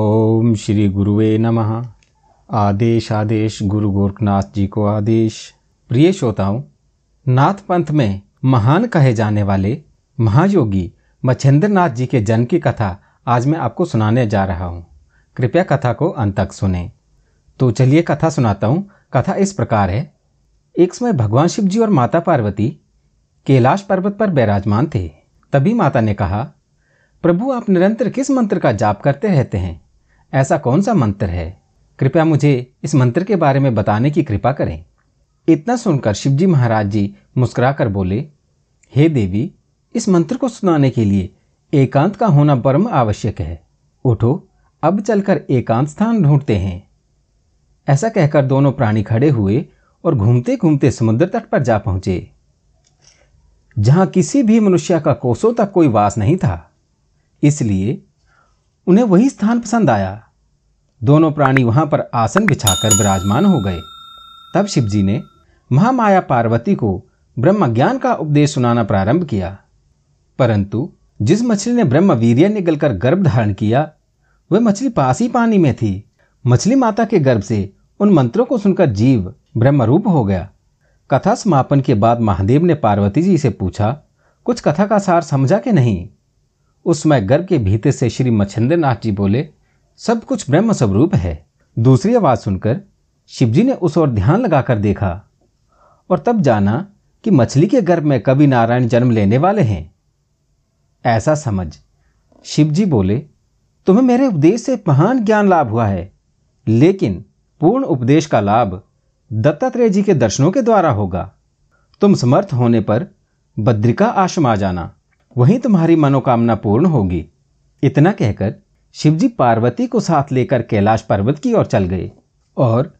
ओम श्री गुरुवे नमः आदेश आदेश गुरु गोरखनाथ जी को आदेश प्रिय श्रोताओं नाथ पंथ में महान कहे जाने वाले महायोगी मच्छेंद्र नाथ जी के जन्म की कथा आज मैं आपको सुनाने जा रहा हूँ कृपया कथा को अंत तक सुने तो चलिए कथा सुनाता हूँ कथा इस प्रकार है एक समय भगवान शिव जी और माता पार्वती कैलाश पर्वत पर विराजमान थे तभी माता ने कहा प्रभु आप निरंतर किस मंत्र का जाप करते रहते हैं ऐसा कौन सा मंत्र है कृपया मुझे इस मंत्र के बारे में बताने की कृपा करें इतना सुनकर शिवजी महाराज जी मुस्कुराकर बोले हे देवी इस मंत्र को सुनाने के लिए एकांत का होना परम आवश्यक है उठो अब चलकर एकांत स्थान ढूंढते हैं ऐसा कहकर दोनों प्राणी खड़े हुए और घूमते घूमते समुद्र तट पर जा पहुंचे जहां किसी भी मनुष्य का कोसों तक कोई वास नहीं था इसलिए उन्हें वही स्थान पसंद आया दोनों प्राणी वहां पर आसन बिछाकर विराजमान हो गए तब शिवजी ने महामाया पार्वती को ब्रह्म ज्ञान का उपदेश सुनाना प्रारंभ किया परंतु जिस मछली ने ब्रह्म वीर्य निकलकर गर्भ धारण किया वह मछली पास ही पानी में थी मछली माता के गर्भ से उन मंत्रों को सुनकर जीव ब्रह्मरूप हो गया कथा समापन के बाद महादेव ने पार्वती जी से पूछा कुछ कथा का सार समझा कि नहीं उसमें गर्भ के भीतर से श्री मच्छिंद्र नाथ जी बोले सब कुछ ब्रह्म स्वरूप है दूसरी आवाज़ सुनकर शिवजी ने उस ओर ध्यान लगाकर देखा और तब जाना कि मछली के गर्भ में कभी नारायण जन्म लेने वाले हैं ऐसा समझ शिवजी बोले तुम्हें मेरे उपदेश से महान ज्ञान लाभ हुआ है लेकिन पूर्ण उपदेश का लाभ दत्तात्रेय जी के दर्शनों के द्वारा होगा तुम समर्थ होने पर बद्रिका आश्रम आ जाना वहीं तुम्हारी मनोकामना पूर्ण होगी इतना कहकर शिवजी पार्वती को साथ लेकर कैलाश पर्वत की ओर चल गए और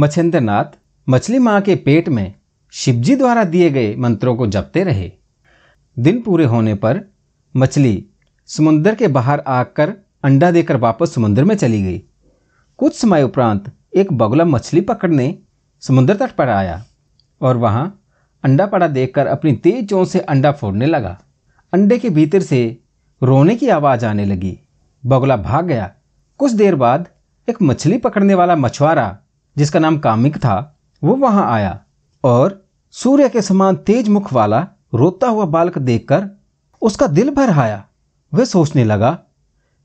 मच्छेंद्रनाथ मछली माँ के पेट में शिवजी द्वारा दिए गए मंत्रों को जपते रहे दिन पूरे होने पर मछली समुद्र के बाहर आकर अंडा देकर वापस समुद्र में चली गई कुछ समय उपरांत एक बगुला मछली पकड़ने समुद्र तट पर आया और वहाँ अंडा पड़ा देखकर अपनी तेज चों से अंडा फोड़ने लगा अंडे के भीतर से रोने की आवाज़ आने लगी बगुला भाग गया कुछ देर बाद एक मछली पकड़ने वाला मछुआरा जिसका नाम कामिक था वो वहां आया और सूर्य के समान तेज मुख वाला रोता हुआ बालक देखकर उसका दिल भर आया वह सोचने लगा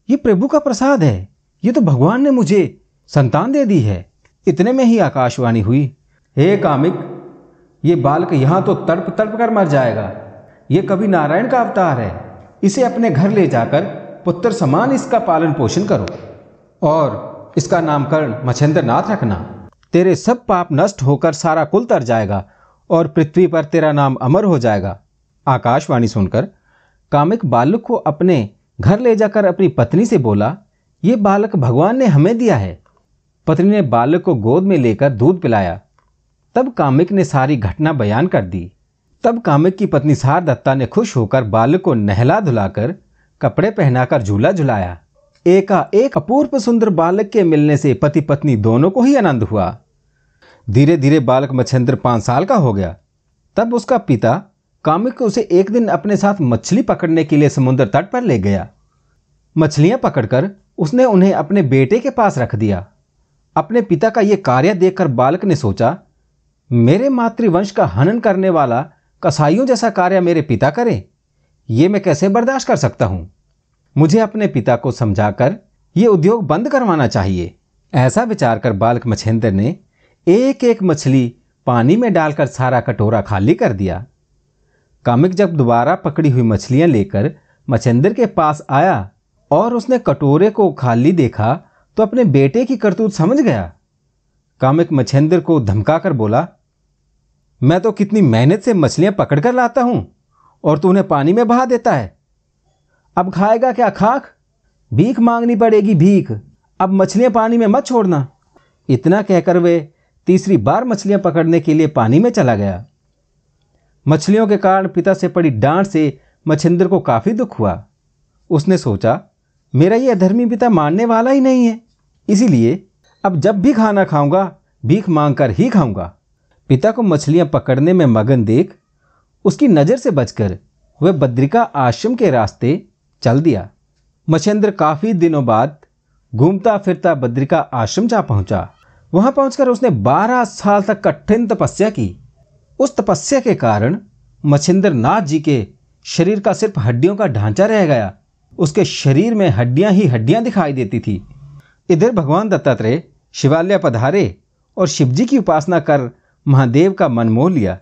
ये प्रभु का प्रसाद है ये तो भगवान ने मुझे संतान दे दी है इतने में ही आकाशवाणी हुई हे कामिक ये बालक यहां तो तड़प तड़प कर मर जाएगा ये कभी नारायण का अवतार है इसे अपने घर ले जाकर पुत्र समान इसका पालन पोषण करो और इसका नामकरण मच्छेंद्र नाथ रखना तेरे सब पाप नष्ट होकर सारा कुल तर जाएगा और पृथ्वी पर तेरा नाम अमर हो जाएगा आकाशवाणी सुनकर कामिक बालक को अपने घर ले जाकर अपनी पत्नी से बोला ये बालक भगवान ने हमें दिया है पत्नी ने बालक को गोद में लेकर दूध पिलाया तब कामिक ने सारी घटना बयान कर दी तब कामिक की पत्नी सार दत्ता ने खुश होकर बालक को नहला धुलाकर कपड़े पहनाकर झूला झुलाया एका एक अपूर्व सुंदर बालक के मिलने से पति पत्नी दोनों को ही आनंद हुआ धीरे धीरे बालक मच्छेंद्र पाँच साल का हो गया तब उसका पिता कामिक उसे एक दिन अपने साथ मछली पकड़ने के लिए समुद्र तट पर ले गया मछलियां पकड़कर उसने उन्हें अपने बेटे के पास रख दिया अपने पिता का ये कार्य देखकर बालक ने सोचा मेरे मातृवंश का हनन करने वाला कसाईयों जैसा कार्य मेरे पिता करें ये मैं कैसे बर्दाश्त कर सकता हूँ मुझे अपने पिता को समझाकर ये उद्योग बंद करवाना चाहिए ऐसा विचार कर बालक मछेंद्र ने एक एक मछली पानी में डालकर सारा कटोरा खाली कर दिया कामिक जब दोबारा पकड़ी हुई मछलियां लेकर मछेंद्र के पास आया और उसने कटोरे को खाली देखा तो अपने बेटे की करतूत समझ गया कामिक मछेंद्र को धमका कर बोला मैं तो कितनी मेहनत से मछलियां पकड़ कर लाता हूं और तू उन्हें पानी में बहा देता है अब खाएगा क्या खाक भीख मांगनी पड़ेगी भीख अब मछलियां पानी में मत छोड़ना इतना कहकर वे तीसरी बार मछलियां पकड़ने के लिए पानी में चला गया मछलियों के कारण पिता से पड़ी डांट से मछिंदर को काफ़ी दुख हुआ उसने सोचा मेरा ये अधर्मी पिता मानने वाला ही नहीं है इसीलिए अब जब भी खाना खाऊंगा भीख मांग कर ही खाऊंगा पिता को मछलियां पकड़ने में मगन देख उसकी नज़र से बचकर वह बद्रिका आश्रम के रास्ते चल दिया मछेंद्र काफ़ी दिनों बाद घूमता फिरता बद्रिका आश्रम जा पहुंचा वहां पहुंचकर उसने 12 साल तक कठिन तपस्या की उस तपस्या के कारण मछेंद्र नाथ जी के शरीर का सिर्फ हड्डियों का ढांचा रह गया उसके शरीर में हड्डियां ही हड्डियां दिखाई देती थी इधर भगवान दत्तात्रेय शिवालय पधारे और शिवजी की उपासना कर महादेव का मन मोह लिया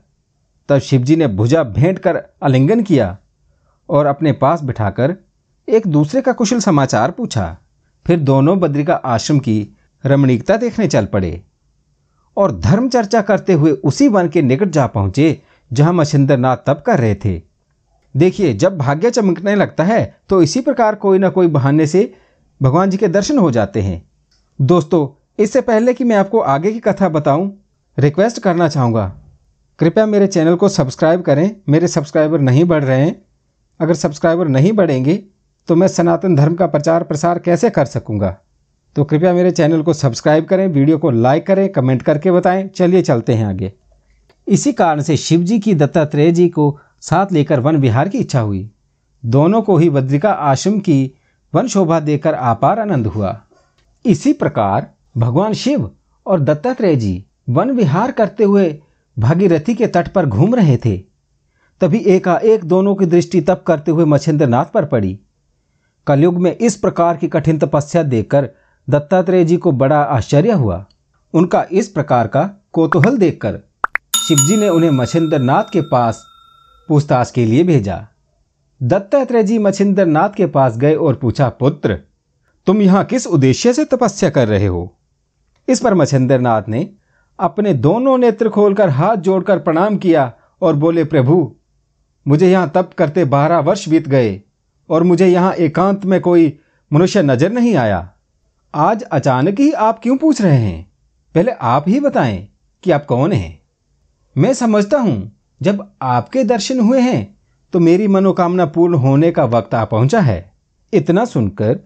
तब शिवजी ने भुजा भेंट कर आलिंगन किया और अपने पास बिठाकर एक दूसरे का कुशल समाचार पूछा फिर दोनों बद्रिका आश्रम की रमणीकता देखने चल पड़े और धर्म चर्चा करते हुए उसी वन के निकट जा पहुंचे जहां मछिंद्र नाथ तप कर रहे थे देखिए जब भाग्य चमकने लगता है तो इसी प्रकार कोई ना कोई बहाने से भगवान जी के दर्शन हो जाते हैं दोस्तों इससे पहले कि मैं आपको आगे की कथा बताऊं रिक्वेस्ट करना चाहूँगा कृपया मेरे चैनल को सब्सक्राइब करें मेरे सब्सक्राइबर नहीं बढ़ रहे हैं अगर सब्सक्राइबर नहीं बढ़ेंगे तो मैं सनातन धर्म का प्रचार प्रसार कैसे कर सकूँगा तो कृपया मेरे चैनल को सब्सक्राइब करें वीडियो को लाइक करें कमेंट करके बताएं चलिए चलते हैं आगे इसी कारण से शिव जी की दत्तात्रेय जी को साथ लेकर वन विहार की इच्छा हुई दोनों को ही बद्रिका आश्रम की वन शोभा देकर आपार आनंद हुआ इसी प्रकार भगवान शिव और दत्तात्रेय जी वन विहार करते हुए भागीरथी के तट पर घूम रहे थे तभी एकाएक दोनों की दृष्टि तप करते हुए मच्छिंद्रनाथ पर पड़ी कलयुग में इस प्रकार की कठिन तपस्या देखकर दत्तात्रेय जी को बड़ा आश्चर्य हुआ उनका इस प्रकार का कोतूहल देखकर शिवजी ने उन्हें मच्छिंद्रनाथ के पास पूछताछ के लिए भेजा दत्तात्रेय जी मच्छिंद्रनाथ के पास गए और पूछा पुत्र तुम यहां किस उद्देश्य से तपस्या कर रहे हो इस पर मच्छिंद्रनाथ ने अपने दोनों नेत्र खोलकर हाथ जोड़कर प्रणाम किया और बोले प्रभु मुझे यहाँ तप करते बारह वर्ष बीत गए और मुझे यहाँ एकांत में कोई मनुष्य नजर नहीं आया आज अचानक ही आप क्यों पूछ रहे हैं पहले आप ही बताएं कि आप कौन हैं मैं समझता हूं जब आपके दर्शन हुए हैं तो मेरी मनोकामना पूर्ण होने का वक्त आ पहुंचा है इतना सुनकर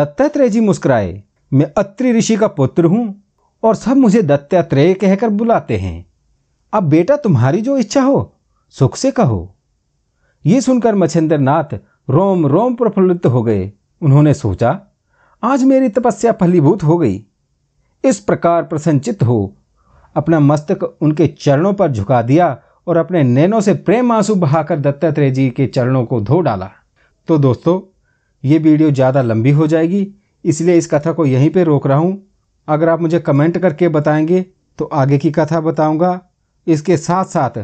दत्तात्रेय जी मुस्कुराए मैं अत्रि ऋषि का पुत्र हूं और सब मुझे दत्तात्रेय कहकर बुलाते हैं अब बेटा तुम्हारी जो इच्छा हो सुख से कहो ये सुनकर मच्छेंद्र नाथ रोम रोम प्रफुल्लित हो गए उन्होंने सोचा आज मेरी तपस्या फलीभूत हो गई इस प्रकार प्रसन्नचित हो अपना मस्तक उनके चरणों पर झुका दिया और अपने नैनों से प्रेम आंसू बहाकर दत्तात्रेय जी के चरणों को धो डाला तो दोस्तों ये वीडियो ज़्यादा लंबी हो जाएगी इसलिए इस कथा को यहीं पर रोक रहा हूँ अगर आप मुझे कमेंट करके बताएंगे तो आगे की कथा बताऊंगा इसके साथ साथ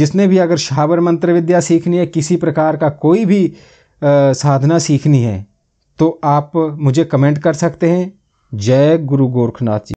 जिसने भी अगर शाबर मंत्र विद्या सीखनी है किसी प्रकार का कोई भी आ, साधना सीखनी है तो आप मुझे कमेंट कर सकते हैं जय गुरु गोरखनाथ जी